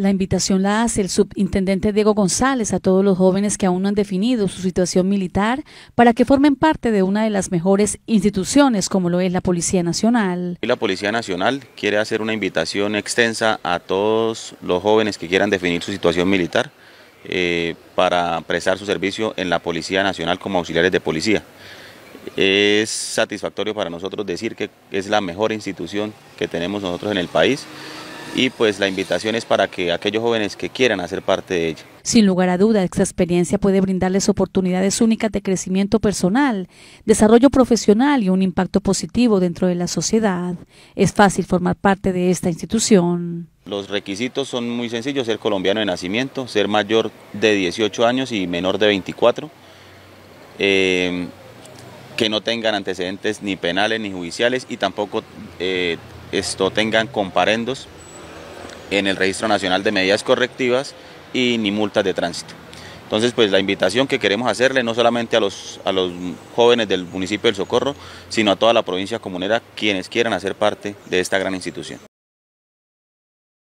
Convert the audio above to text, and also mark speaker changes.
Speaker 1: La invitación la hace el subintendente Diego González a todos los jóvenes que aún no han definido su situación militar para que formen parte de una de las mejores instituciones como lo es la Policía Nacional.
Speaker 2: La Policía Nacional quiere hacer una invitación extensa a todos los jóvenes que quieran definir su situación militar eh, para prestar su servicio en la Policía Nacional como auxiliares de policía. Es satisfactorio para nosotros decir que es la mejor institución que tenemos nosotros en el país y pues la invitación es para que aquellos jóvenes que quieran hacer parte de ella.
Speaker 1: Sin lugar a duda, esta experiencia puede brindarles oportunidades únicas de crecimiento personal, desarrollo profesional y un impacto positivo dentro de la sociedad. Es fácil formar parte de esta institución.
Speaker 2: Los requisitos son muy sencillos, ser colombiano de nacimiento, ser mayor de 18 años y menor de 24, eh, que no tengan antecedentes ni penales ni judiciales y tampoco eh, esto, tengan comparendos en el Registro Nacional de Medidas Correctivas y ni multas de tránsito. Entonces, pues la invitación que queremos hacerle no solamente a los, a los jóvenes del municipio del Socorro, sino a toda la provincia comunera, quienes quieran hacer parte de esta gran institución.